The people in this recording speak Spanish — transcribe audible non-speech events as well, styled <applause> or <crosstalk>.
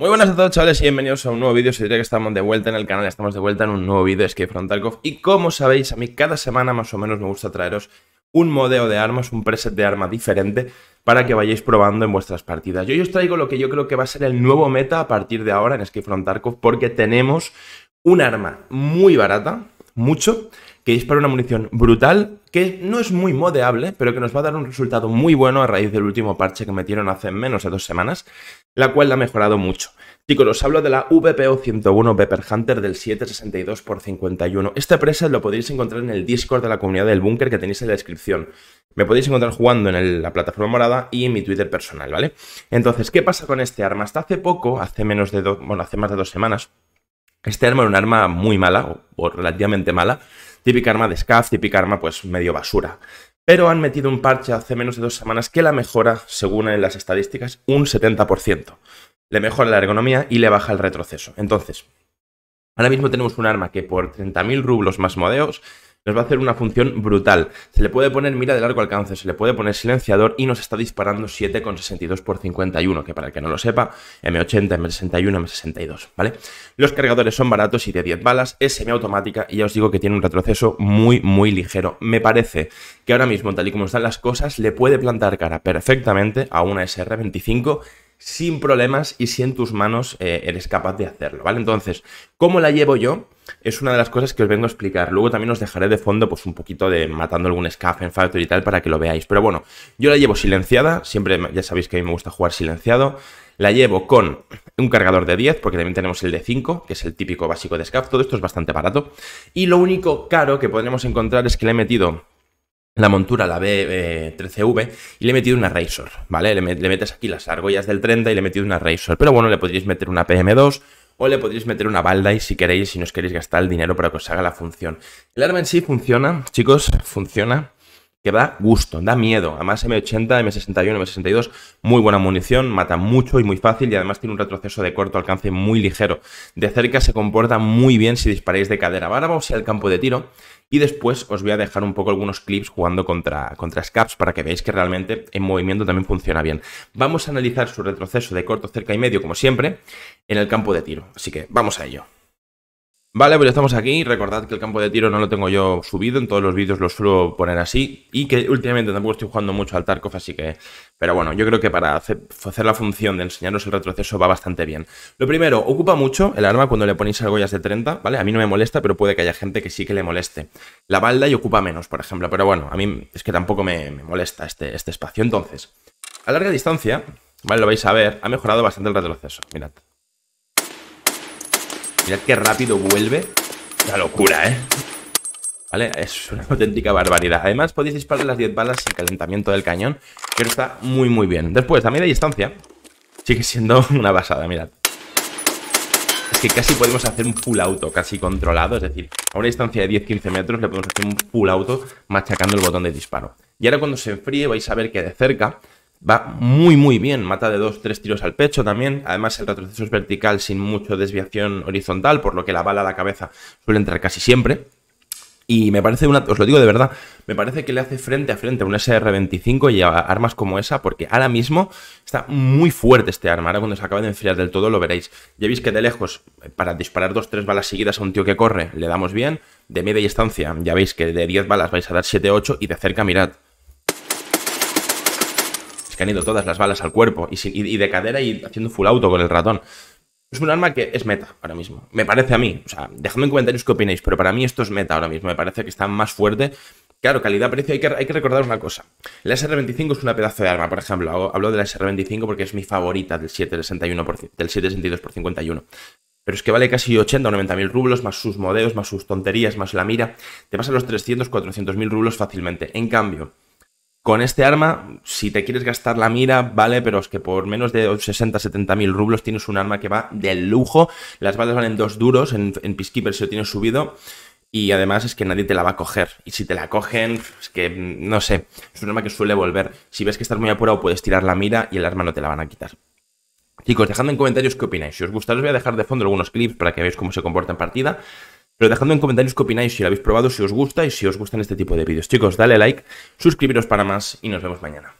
Muy buenas a todos chavales y bienvenidos a un nuevo vídeo, se diría que estamos de vuelta en el canal, estamos de vuelta en un nuevo vídeo de Escape from y como sabéis a mí cada semana más o menos me gusta traeros un modelo de armas, un preset de arma diferente para que vayáis probando en vuestras partidas. Yo hoy os traigo lo que yo creo que va a ser el nuevo meta a partir de ahora en Escape from porque tenemos un arma muy barata, mucho, que dispara una munición brutal, que no es muy modeable, pero que nos va a dar un resultado muy bueno a raíz del último parche que metieron hace menos de dos semanas la cual la ha mejorado mucho. Chicos, os hablo de la VPO 101 Pepper Hunter del 762x51. Esta presa lo podéis encontrar en el Discord de la comunidad del búnker que tenéis en la descripción. Me podéis encontrar jugando en la plataforma morada y en mi Twitter personal, ¿vale? Entonces, ¿qué pasa con este arma? Hasta hace poco, hace menos de bueno, hace más de dos semanas, este arma era un arma muy mala, o relativamente mala, Típica arma de SCAF, típica arma pues medio basura. Pero han metido un parche hace menos de dos semanas que la mejora, según en las estadísticas, un 70%. Le mejora la ergonomía y le baja el retroceso. Entonces, ahora mismo tenemos un arma que por 30.000 rublos más modeos nos va a hacer una función brutal. Se le puede poner mira de largo alcance, se le puede poner silenciador y nos está disparando 7,62 x 51, que para el que no lo sepa, M80, M61, M62, ¿vale? Los cargadores son baratos y de 10 balas, es semiautomática y ya os digo que tiene un retroceso muy, muy ligero. Me parece que ahora mismo, tal y como están las cosas, le puede plantar cara perfectamente a una SR25 sin problemas y si en tus manos eh, eres capaz de hacerlo, ¿vale? Entonces, ¿cómo la llevo yo? Es una de las cosas que os vengo a explicar. Luego también os dejaré de fondo pues un poquito de matando algún Scaff en Factory y tal para que lo veáis. Pero bueno, yo la llevo silenciada, siempre ya sabéis que a mí me gusta jugar silenciado. La llevo con un cargador de 10, porque también tenemos el de 5, que es el típico básico de Scaff. Todo esto es bastante barato. Y lo único caro que podremos encontrar es que le he metido la montura, la B13V, eh, y le he metido una Razor, ¿vale? Le, metes aquí las argollas del 30 y le he metido una Razor, pero bueno, le podríais meter una PM2 o le podríais meter una balda y si queréis, si no os queréis gastar el dinero para que os haga la función. El arma en sí funciona, chicos, funciona que da gusto, da miedo. Además, M80, M61, M62, muy buena munición, mata mucho y muy fácil y además tiene un retroceso de corto alcance muy ligero. De cerca se comporta muy bien si disparáis de cadera ahora o al el campo de tiro. Y después os voy a dejar un poco algunos clips jugando contra, contra Scaps para que veáis que realmente en movimiento también funciona bien. Vamos a analizar su retroceso de corto, cerca y medio, como siempre, en el campo de tiro. Así que vamos a ello. Vale, pues ya estamos aquí. Recordad que el campo de tiro no lo tengo yo subido. En todos los vídeos los suelo poner así. Y que últimamente tampoco estoy jugando mucho al Tarkov, así que... Pero bueno, yo creo que para hacer, la función de enseñaros el retroceso va bastante bien. Lo primero, ocupa mucho el arma cuando le ponéis argollas de 30, ¿vale? A mí no me molesta, pero puede que haya gente que sí que le moleste. La balda y ocupa menos, por ejemplo. Pero bueno, a mí es que tampoco me, molesta este, este espacio. Entonces, a larga distancia, ¿vale? Lo vais a ver, ha mejorado bastante el retroceso. Mirad. Mirad qué rápido vuelve. la locura, ¿eh? ¿Vale? Es una auténtica barbaridad. Además, podéis disparar las 10 balas sin calentamiento del cañón, pero está muy, muy bien. Después, también media distancia, sigue siendo <laughs> una basada, mirad. Es que casi podemos hacer un full auto, casi controlado, es decir, a una distancia de 10-15 metros le podemos hacer un full auto machacando el botón de disparo. Y ahora cuando se enfríe vais a ver que de cerca va muy muy bien, mata de dos, tres tiros al pecho también, además el retroceso es vertical sin mucho desviación horizontal, por lo que la bala a la cabeza suele entrar casi siempre. Y me parece una, os lo digo de verdad, me parece que le hace frente a frente a un SR-25 y a armas como esa, porque ahora mismo está muy fuerte este arma. Ahora cuando se acaba de enfriar del todo lo veréis. Ya veis que de lejos, para disparar dos, tres balas seguidas a un tío que corre, le damos bien. De media distancia, ya veis que de 10 balas vais a dar 7, 8 y de cerca mirad que han ido todas las balas al cuerpo y, de cadera y haciendo full auto con el ratón. Es un arma que es meta ahora mismo. Me parece a mí. O sea, dejadme en comentarios qué opináis, pero para mí esto es meta ahora mismo. Me parece que está más fuerte. Claro, calidad-precio, hay que, hay que recordar una cosa. La SR-25 es una pedazo de arma, por ejemplo. Hablo de la SR-25 porque es mi favorita del 761 del 762 por 51. Pero es que vale casi 80 o 90 mil rublos, más sus modelos más sus tonterías, más la mira. Te pasa los 300, 400 mil rublos fácilmente. En cambio, con este arma, si te quieres gastar la mira, vale, pero es que por menos de 60, 70 mil rublos tienes un arma que va de lujo. Las balas valen dos duros en, en Peacekeeper si lo tienes subido. Y además es que nadie te la va a coger. Y si te la cogen, es que mm, no sé. Es un arma que suele volver. Si ves que estás muy apurado, puedes tirar la mira y el arma no te la van a quitar. Chicos, dejadme en comentarios qué opináis. Si os gusta, os voy a dejar de fondo algunos clips para que veáis cómo se comporta en partida. Pero dejando en comentarios qué opináis, si lo habéis probado, si os gusta y si os gustan este tipo de vídeos. Chicos, dale like, suscribiros para más y nos vemos mañana.